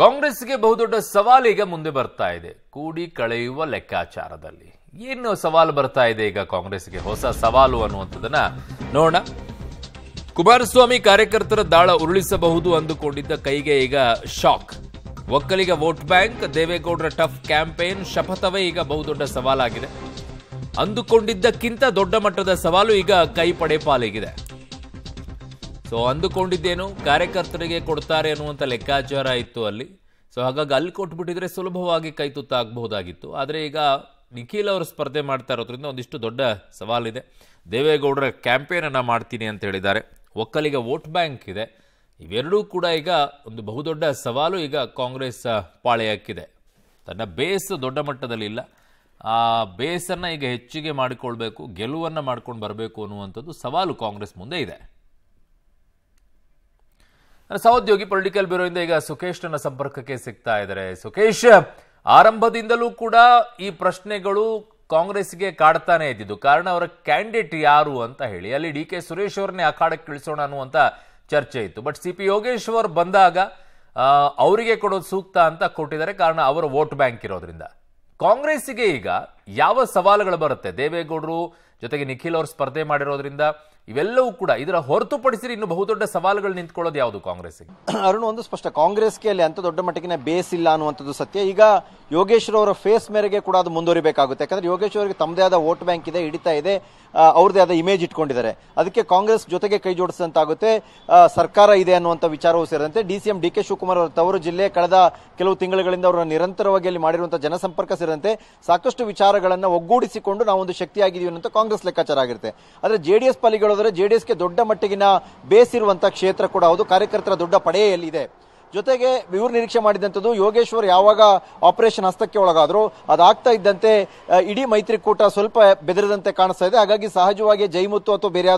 ಕಾಂಗ್ರೆಸ್ಗೆ ಬಹುದೊಡ್ಡ ಸವಾಲು ಈಗ ಮುಂದೆ ಬರ್ತಾ ಇದೆ ಕೂಡಿ ಕಳೆಯುವ ಲೆಕ್ಕಾಚಾರದಲ್ಲಿ ಏನು ಸವಾಲು ಬರ್ತಾ ಇದೆ ಈಗ ಕಾಂಗ್ರೆಸ್ಗೆ ಹೊಸ ಸವಾಲು ಅನ್ನುವಂಥದ್ದನ್ನ ನೋಡೋಣ ಕುಮಾರಸ್ವಾಮಿ ಕಾರ್ಯಕರ್ತರ ದಾಳ ಉರುಳಿಸಬಹುದು ಅಂದುಕೊಂಡಿದ್ದ ಕೈಗೆ ಈಗ ಶಾಕ್ ಒಕ್ಕಲಿಗ ವೋಟ್ ಬ್ಯಾಂಕ್ ದೇವೇಗೌಡರ ಟಫ್ ಕ್ಯಾಂಪೇನ್ ಶಪಥವೇ ಈಗ ಬಹುದೊಡ್ಡ ಸವಾಲಾಗಿದೆ ಅಂದುಕೊಂಡಿದ್ದಕ್ಕಿಂತ ದೊಡ್ಡ ಮಟ್ಟದ ಸವಾಲು ಈಗ ಕೈ ಪಡೆ ಪಾಲಿಗಿದೆ ಸೊ ಅಂದುಕೊಂಡಿದ್ದೇನು ಕಾರ್ಯಕರ್ತರಿಗೆ ಕೊಡ್ತಾರೆ ಅನ್ನುವಂಥ ಲೆಕ್ಕಾಚಾರ ಇತ್ತು ಅಲ್ಲಿ ಸೊ ಹಾಗಾಗಿ ಅಲ್ಲಿ ಕೊಟ್ಬಿಟ್ಟಿದ್ರೆ ಸುಲಭವಾಗಿ ಕೈ ತುತ್ತಾಗಬಹುದಾಗಿತ್ತು ಆದರೆ ಈಗ ನಿಖಿಲ್ ಅವರು ಸ್ಪರ್ಧೆ ಮಾಡ್ತಾ ಇರೋದ್ರಿಂದ ಒಂದಿಷ್ಟು ದೊಡ್ಡ ಸವಾಲಿದೆ ದೇವೇಗೌಡರ ಕ್ಯಾಂಪೇನನ್ನು ಮಾಡ್ತೀನಿ ಅಂತ ಹೇಳಿದ್ದಾರೆ ಒಕ್ಕಲಿಗ ವೋಟ್ ಬ್ಯಾಂಕ್ ಇದೆ ಇವೆರಡೂ ಕೂಡ ಈಗ ಒಂದು ಬಹುದೊಡ್ಡ ಸವಾಲು ಈಗ ಕಾಂಗ್ರೆಸ್ ಪಾಳೆಯಕ್ಕಿದೆ ತನ್ನ ಬೇಸ್ ದೊಡ್ಡ ಮಟ್ಟದಲ್ಲಿ ಇಲ್ಲ ಆ ಬೇಸನ್ನು ಈಗ ಹೆಚ್ಚಿಗೆ ಮಾಡಿಕೊಳ್ಬೇಕು ಗೆಲುವನ್ನು ಮಾಡ್ಕೊಂಡು ಬರಬೇಕು ಅನ್ನುವಂಥದ್ದು ಸವಾಲು ಕಾಂಗ್ರೆಸ್ ಮುಂದೆ ಇದೆ ಸಹೋದ್ಯೋಗಿ ಪೊಲಿಟಿಕಲ್ ಬ್ಯೂರೋ ಇಂದ ಈಗ ಸುಕೇಶನ ಸಂಪರ್ಕಕ್ಕೆ ಸಿಗ್ತಾ ಇದ್ದಾರೆ ಸುಖೇಶ್ ಆರಂಭದಿಂದಲೂ ಕೂಡ ಈ ಪ್ರಶ್ನೆಗಳು ಕಾಂಗ್ರೆಸ್ಗೆ ಕಾಡ್ತಾನೆ ಇದ್ದಿದ್ದು ಕಾರಣ ಅವರ ಕ್ಯಾಂಡಿಡೇಟ್ ಯಾರು ಅಂತ ಹೇಳಿ ಅಲ್ಲಿ ಡಿ ಕೆ ಸುರೇಶ್ ಅವರನ್ನೇ ಅಖಾಡಕ್ಕೆ ಇಳಿಸೋಣ ಅನ್ನುವಂತ ಚರ್ಚೆ ಇತ್ತು ಬಟ್ ಸಿ ಪಿ ಯೋಗೇಶ್ವರ್ ಬಂದಾಗ ಅವರಿಗೆ ಕೊಡೋದು ಸೂಕ್ತ ಅಂತ ಕೊಟ್ಟಿದ್ದಾರೆ ಕಾರಣ ಅವರ ವೋಟ್ ಬ್ಯಾಂಕ್ ಇರೋದ್ರಿಂದ ಕಾಂಗ್ರೆಸ್ಗೆ ಈಗ ಯಾವ ಸವಾಲುಗಳು ಬರುತ್ತೆ ದೇವೇಗೌಡರು ಜೊತೆಗೆ ನಿಖಿಲ್ ಅವರು ಸ್ಪರ್ಧೆ ಮಾಡಿರೋದ್ರಿಂದ ಇವೆಲ್ಲವೂ ಕೂಡ ಇದರ ಹೊರತುಪಡಿಸಿ ಇನ್ನು ಬಹುದೊಡ್ಡ ಸವಾಲುಗಳು ನಿಂತ್ಕೊಳ್ಳೋದು ಯಾವುದು ಕಾಂಗ್ರೆಸ್ ಅರುಣ್ ಒಂದು ಸ್ಪಷ್ಟ ಕಾಂಗ್ರೆಸ್ಗೆ ಅಲ್ಲಿ ಅಂತ ದೊಡ್ಡ ಮಟ್ಟಿಗಿನ ಬೇಸ್ ಇಲ್ಲ ಅನ್ನುವಂಥದ್ದು ಸತ್ಯ ಈಗ ಯೋಗೇಶ್ವರ ಅವರ ಫೇಸ್ ಮೇರೆಗೆ ಕೂಡ ಅದು ಮುಂದುವರಿಬೇಕಾಗುತ್ತೆ ಯಾಕಂದ್ರೆ ಯೋಗೇಶ್ ಅವರಿಗೆ ತಮ್ಮದೇ ಆದ ವೋಟ್ ಬ್ಯಾಂಕ್ ಇದೆ ಹಿಡಿತಾ ಇದೆ ಅವ್ರದೇ ಆದ ಇಮೇಜ್ ಇಟ್ಕೊಂಡಿದ್ದಾರೆ ಅದಕ್ಕೆ ಕಾಂಗ್ರೆಸ್ ಜೊತೆಗೆ ಕೈ ಜೋಡಿಸಿದಂತಾಗುತ್ತೆ ಸರ್ಕಾರ ಇದೆ ಅನ್ನುವಂಥ ವಿಚಾರವೂ ಸೇರಿದಂತೆ D C M D K Shivakumar ಅವರ ತವರು ಜಿಲ್ಲೆ ಕಳೆದ ಕೆಲವು ತಿಂಗಳುಗಳಿಂದ ಅವರ ನಿರಂತರವಾಗಿ ಅಲ್ಲಿ ಮಾಡಿರುವಂಥ ಜನಸಂಪರ್ಕ ಸೇರಿದಂತೆ ಸಾಕಷ್ಟು ವಿಚಾರಗಳನ್ನು ಒಗ್ಗೂಡಿಸಿಕೊಂಡು ನಾವು ಒಂದು ಶಕ್ತಿಯಾಗಿದ್ದೀವಿ ಅಂತ ಕಾಂಗ್ರೆಸ್ ಲೆಕ್ಕಾಚಾರ ಆಗಿರುತ್ತೆ ಆದರೆ ಜೆಡಿಎಸ್ ಡಿ ಪಾಲಿಗಳು ಹೋದರೆ ಜೆಡಿಎಸ್ಗೆ ದೊಡ್ಡ ಮಟ್ಟಿಗಿನ ಬೇಸಿರುವಂತಹ ಕ್ಷೇತ್ರ ಕೂಡ ಹೌದು ಕಾರ್ಯಕರ್ತರ ದೊಡ್ಡ ಪಡೆಯಲ್ಲಿದೆ ಜೊತೆಗೆ ಇವರು ನಿರೀಕ್ಷೆ ಮಾಡಿದಂಥದ್ದು ಯೋಗೇಶ್ವರ್ ಯಾವಾಗ ಆಪರೇಷನ್ ಹಸ್ತಕ್ಕೆ ಒಳಗಾದ್ರು ಅದಾಗ್ತಾ ಇದ್ದಂತೆ ಇಡೀ ಮೈತ್ರಿಕೂಟ ಸ್ವಲ್ಪ ಬೆದರಿದಂತೆ ಕಾಣಿಸ್ತಾ ಇದೆ ಹಾಗಾಗಿ ಸಹಜವಾಗಿ ಜೈಮುತ್ತು ಅಥವಾ ಬೇರೆ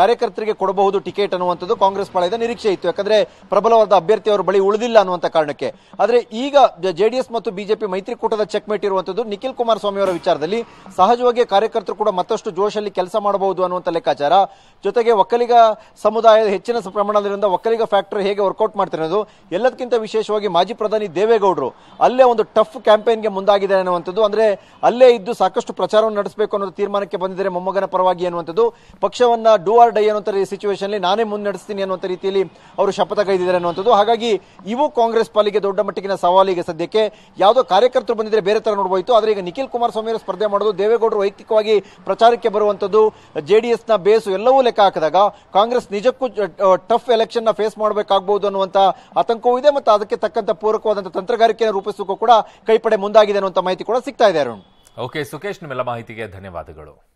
ಕಾರ್ಯಕರ್ತರಿಗೆ ಕೊಡಬಹುದು ಟಿಕೆಟ್ ಅನ್ನುವಂಥದ್ದು ಕಾಂಗ್ರೆಸ್ ಪಾಳೆಯದ ನಿರೀಕ್ಷೆ ಇತ್ತು ಯಾಕಂದ್ರೆ ಪ್ರಬಲವಾದ ಅಭ್ಯರ್ಥಿ ಅವರು ಬಳಿ ಉಳಿದಿಲ್ಲ ಅನ್ನುವಂಥ ಕಾರಣಕ್ಕೆ ಆದರೆ ಈಗ ಜೆಡಿಎಸ್ ಮತ್ತು ಬಿಜೆಪಿ ಮೈತ್ರಿಕೂಟದ ಚೆಕ್ಮೇಟ್ ಇರುವಂತದ್ದು ನಿಖಿಲ್ ಕುಮಾರಸ್ವಾಮಿ ಅವರ ವಿಚಾರದಲ್ಲಿ ಸಹಜವಾಗಿ ಕಾರ್ಯಕರ್ತರು ಕೂಡ ಮತ್ತಷ್ಟು ಜೋಶಲ್ಲಿ ಕೆಲಸ ಮಾಡಬಹುದು ಅನ್ನುವಂಥ ಲೆಕ್ಕಾಚಾರ ಜೊತೆಗೆ ಒಕ್ಕಲಿಗ ಸಮುದಾಯದ ಹೆಚ್ಚಿನ ಪ್ರಮಾಣದಿಂದ ಒಕ್ಕಲಿಗ ಫ್ಯಾಕ್ಟರಿ ಹೇಗೆ ವರ್ಕೌಟ್ ಮಾಡ್ತಿರೋದು ಎಲ್ಲದಕ್ಕಿಂತ ವಿಶೇಷವಾಗಿ ಮಾಜಿ ಪ್ರಧಾನಿ ದೇವೇಗೌಡರು ಅಲ್ಲೇ ಒಂದು ಟಫ್ ಕ್ಯಾಂಪೇನ್ಗೆ ಮುಂದಾಗಿದ್ದಾರೆ ಅನ್ನುವಂಥದ್ದು ಅಂದರೆ ಅಲ್ಲೇ ಇದ್ದು ಸಾಕಷ್ಟು ಪ್ರಚಾರವನ್ನು ನಡೆಸಬೇಕು ಅನ್ನೋದು ತೀರ್ಮಾನಕ್ಕೆ ಬಂದಿದ್ದರೆ ಮೊಮ್ಮಗನ ಪರವಾಗಿ ಅನ್ನುವಂಥದ್ದು ಪಕ್ಷವನ್ನು ಡೂ ಆರ್ ಡೈ ಅನ್ನುವಂಥ ಸಿಚುವೇಷನ್ಲಿ ನಾನೇ ಮುಂದೆಸ್ತೀನಿ ಅನ್ನುವಂಥ ರೀತಿಯಲ್ಲಿ ಅವರು ಶಪಥ ಕೈದಿದ್ದಾರೆ ಅನ್ನುವಂಥದ್ದು ಹಾಗಾಗಿ ಇವು ಕಾಂಗ್ರೆಸ್ ಪಾಲಿಗೆ ದೊಡ್ಡ ಮಟ್ಟಿಗಿನ ಸವಾಲಿಗೆ ಸದ್ಯಕ್ಕೆ ಯಾವುದೋ ಕಾರ್ಯಕರ್ತರು ಬಂದಿದ್ದರೆ ಬೇರೆ ಥರ ನೋಡ್ಬೋಯಿತು ಆದರೆ ಈಗ ನಿಖಿಲ್ ಕುಮಾರಸ್ವಾಮಿ ಅವರು ಸ್ಪರ್ಧೆ ಮಾಡೋದು ದೇವೇಗೌಡರು ವೈಯಕ್ತಿಕವಾಗಿ ಪ್ರಚಾರಕ್ಕೆ ಬರುವಂಥದ್ದು ಜೆ ಡಿ ಎಸ್ನ ಬೇಸು ಎಲ್ಲವೂ ಲೆಕ್ಕ ಹಾಕಿದಾಗ ಕಾಂಗ್ರೆಸ್ ನಿಜಕ್ಕೂ ಟಫ್ ಎಲೆಕ್ಷನ್ನ ಫೇಸ್ ಮಾಡಬೇಕಾಗಬಹುದು ಅನ್ನುವಂಥ ಆತಂಕ ಆತಂಕವೂ ಇದೆ ಮತ್ತು ಅದಕ್ಕೆ ತಕ್ಕಂತ ಪೂರಕವಾದಂತಹ ತಂತ್ರಗಾರಿಕೆಯನ್ನು ರೂಪಿಸೋಕ್ಕೂ ಕೂಡ ಕೈಪಡೆ ಮುಂದಾಗಿದೆ ಅನ್ನುವಂತ ಮಾಹಿತಿ ಕೂಡ ಸಿಗ್ತಾ ಇದೆ ಅರುಣ್ ಓಕೆ ಸುಖೇಶ್ ನಿಮ್ಮೆಲ್ಲ ಮಾಹಿತಿಗೆ ಧನ್ಯವಾದಗಳು